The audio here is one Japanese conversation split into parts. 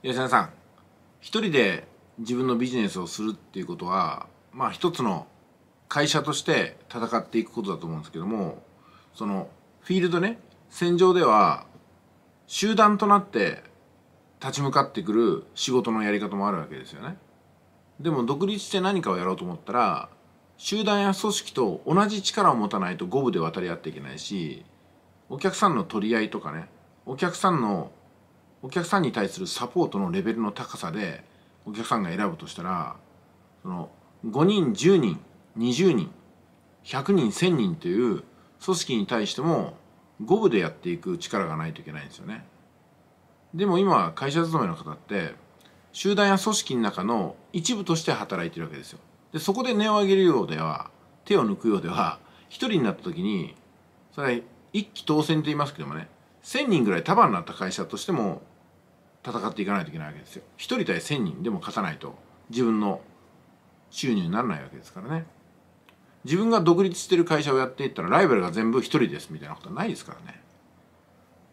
吉田さん一人で自分のビジネスをするっていうことはまあ一つの会社として戦っていくことだと思うんですけどもそのフィールドね戦場では集団となって立ち向かってくる仕事のやり方もあるわけですよね。でも独立して何かをやろうと思ったら集団や組織と同じ力を持たないと五分で渡り合っていけないしお客さんの取り合いとかねお客さんのお客さんに対するサポートのレベルの高さでお客さんが選ぶとしたらその5人10人20人100人1000人という組織に対しても五分でやっていく力がないといけないんですよね。でも今会社勤めの方って集団や組織の中の一部として働いてるわけですよ。でそこで根を上げるようでは手を抜くようでは一人になった時にそれは一期当選と言いますけどもね1,000人ぐらい束になった会社としても戦っていかないといけないわけですよ1人対1000人でも勝たないと自分の収入にならないわけですからね自分が独立してる会社をやっていったらライバルが全部1人ですみたいなことはないですからね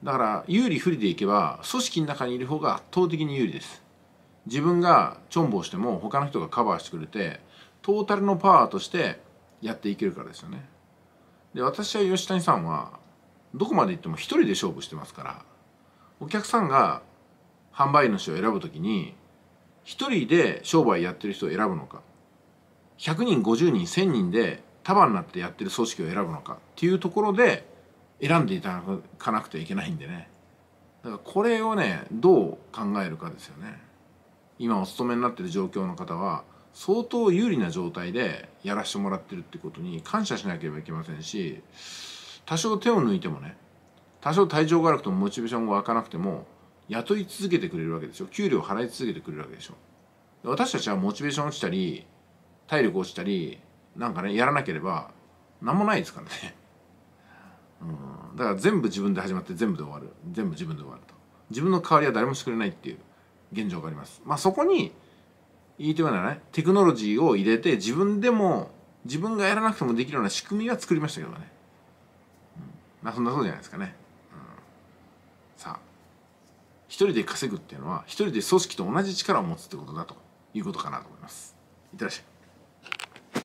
だから有利不利でいけば組織の中にいる方が圧倒的に有利です自分がチョンボをしても他の人がカバーしてくれてトータルのパワーとしてやっていけるからですよねで私は吉谷さんはどこまで行っても一人で勝負してますからお客さんが販売主を選ぶときに一人で商売やってる人を選ぶのか100人50人1000人で束になってやってる組織を選ぶのかっていうところで選んでいただかなくてはいけないんでねだからこれをねどう考えるかですよね今お勤めになってる状況の方は相当有利な状態でやらしてもらってるってことに感謝しなければいけませんし多少手を抜いてもね多少体調が悪くてもモチベーションが湧かなくても雇い続けてくれるわけでしょ給料払い続けてくれるわけでしょ私たちはモチベーション落ちたり体力落ちたりなんかねやらなければ何もないですからね、うん、だから全部自分で始まって全部で終わる全部自分で終わると自分の代わりは誰もしてくれないっていう現状がありますまあそこに言いてはならねテクノロジーを入れて自分でも自分がやらなくてもできるような仕組みは作りましたけどね、うん、まあそんなことじゃないですかね一人で稼ぐっていうのは一人で組織と同じ力を持つってことだということかなと思います。いってらっしゃい。